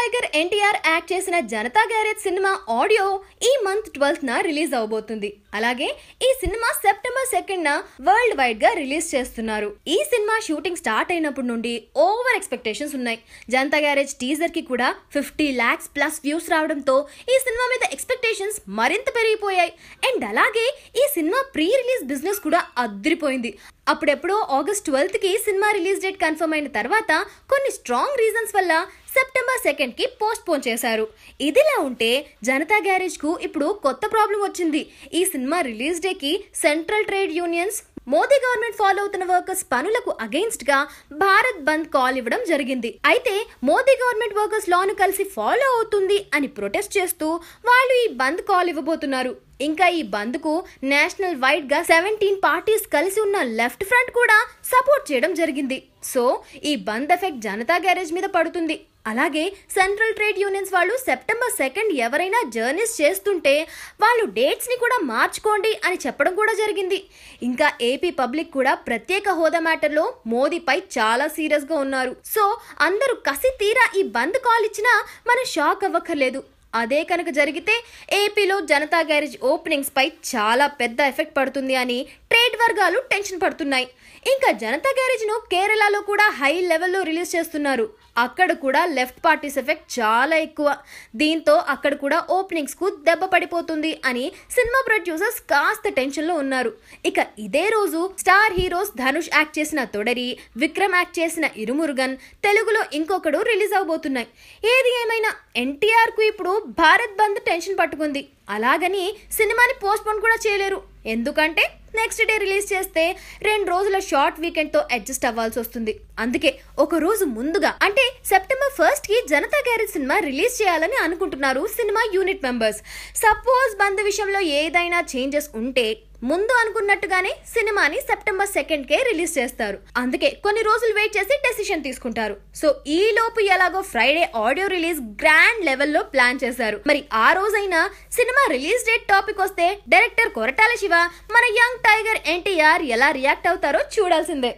tiger NTR act చేసిన Janatha Garage cinema audio ఈ month twelfth న రిలీజ్ అవబోతుంది అలాగే ఈ సినిమా సెప్టెంబర్ సెకండ్ న వరల్డ్ వైడ్ గా రిలీజ్ చేస్తున్నారు ఈ సినిమా షూటింగ్ స్టార్ట్ అయినప్పటి నుండి ఓవర్ ఎక్స్పెక్టేషన్స్ ఉన్నాయి జనతా గ్యారేజ్ టీజర్ కి కూడా ఫిఫ్టీ లాక్స్ ప్లస్ వ్యూస్ రావడంతో ఈ సినిమా మీద ఎక్స్పెక్టేషన్స్ మరింత పెరిగిపోయాయి అండ్ అలాగే ఈ సినిమా ప్రీ రిలీజ్ బిజినెస్ కూడా అద్దరిపోయింది అప్పుడెప్పుడో ఆగస్ట్ ట్వెల్త్ కి సినిమా రిలీజ్ డేట్ కన్ఫర్మ్ అయిన తర్వాత కొన్ని స్ట్రాంగ్ రీజన్స్ వల్ల సెప్టెంబర్ సెకండ్ కి పోస్ట్ పోన్ చేశారు ఇదిలా ఉంటే జనతా గ్యారేజ్ కు ఇప్పుడు కొత్త ప్రాబ్లం వచ్చింది ఈ సినిమా రిలీజ్ డేకి central trade unions Modi government follow అవుతున్న వర్కర్స్ పనులకు అగెన్స్ట్ గా భారత్ బంద్ కాల్ ఇవ్వడం జరిగింది అయితే మోదీ గవర్నమెంట్ వర్కర్స్ లాను కలిసి ఫాలో అవుతుంది అని ప్రొటెస్ట్ చేస్తూ వాళ్ళు ఈ బంద్ కాల్ ఇవ్వబోతున్నారు ఇంకా ఈ బంద్కు నేషనల్ వైడ్గా సెవెంటీన్ పార్టీస్ కలిసి ఉన్న లెఫ్ట్ ఫ్రంట్ కూడా సపోర్ట్ చేయడం జరిగింది సో ఈ బంద్ ఎఫెక్ట్ జనతా గ్యారేజ్ మీద పడుతుంది అలాగే సెంట్రల్ ట్రేడ్ యూనియన్స్ వాళ్ళు సెప్టెంబర్ సెకండ్ ఎవరైనా జర్నీస్ చేస్తుంటే వాళ్ళు డేట్స్ని కూడా మార్చుకోండి అని చెప్పడం కూడా జరిగింది ఇంకా ఏపీ పబ్లిక్ కూడా ప్రత్యేక హోదా మ్యాటర్లో మోదీపై చాలా సీరియస్గా ఉన్నారు సో అందరూ కసి తీరా ఈ బంద్ కాల్ ఇచ్చినా మనం షాక్ అవ్వక్కర్లేదు అదే కనుక జరిగితే ఏపీలో జనతా గ్యారేజ్ ఓపెనింగ్స్ పై చాలా పెద్ద ఎఫెక్ట్ పడుతుంది అని ట్రేడ్ వర్గాలు టెన్షన్ పడుతున్నాయి ఇంకా జనతా గ్యారేజ్ను కేరళలో కూడా హై లెవెల్లో రిలీజ్ చేస్తున్నారు అక్కడ కూడా లెఫ్ట్ పార్టీస్ ఎఫెక్ట్ చాలా ఎక్కువ దీంతో అక్కడ కూడా ఓపెనింగ్స్కు దెబ్బ పడిపోతుంది అని సినిమా ప్రొడ్యూసర్స్ కాస్త టెన్షన్లో ఉన్నారు ఇక ఇదే రోజు స్టార్ హీరోస్ ధనుష్ యాక్ట్ చేసిన తొడరి విక్రమ్ యాక్ట్ చేసిన ఇరుమురుగన్ తెలుగులో ఇంకొకడు రిలీజ్ అవబోతున్నాయి ఏది ఏమైనా ఎన్టీఆర్కు ఇప్పుడు భారత్ బంద్ టెన్షన్ పట్టుకుంది అలాగని సినిమాని పోస్ట్పోన్ కూడా చేయలేరు ఎందుకంటే నెక్స్ట్ డే రిలీజ్ చేస్తే రెండు రోజుల షార్ట్ వీకెండ్తో అడ్జస్ట్ అవ్వాల్సి వస్తుంది అందుకే ఒక రోజు ముందుగా అంటే సెప్టెంబర్ ఫస్ట్ కి జనతా గ్యారేజ్ సినిమా రిలీజ్ చేయాలని అనుకుంటున్నారు cinema unit members suppose bandh విషయంలో ఏదైనా చేంజెస్ ఉంటే ముందు అనుకున్నట్టుగానే సినిమాని సెప్టెంబర్ సెకండ్ కే రిలీజ్ చేస్తారు అందుకే కొన్ని రోజులు వెయిట్ చేసి డెసిషన్ తీసుకుంటారు సో ఈ లోపు ఎలాగో ఫ్రైడే ఆడియో రిలీజ్ గ్రాండ్ లెవెల్లో ప్లాన్ చేశారు మరి ఆ రోజైనా సినిమా రిలీజ్ డేట్ టాపిక్ వస్తే డైరెక్టర్ కొరటాల శివ మన యంగ్ టైగర్ ఎన్టీఆర్ ఎలా రియాక్ట్ అవుతారో చూడాల్సిందే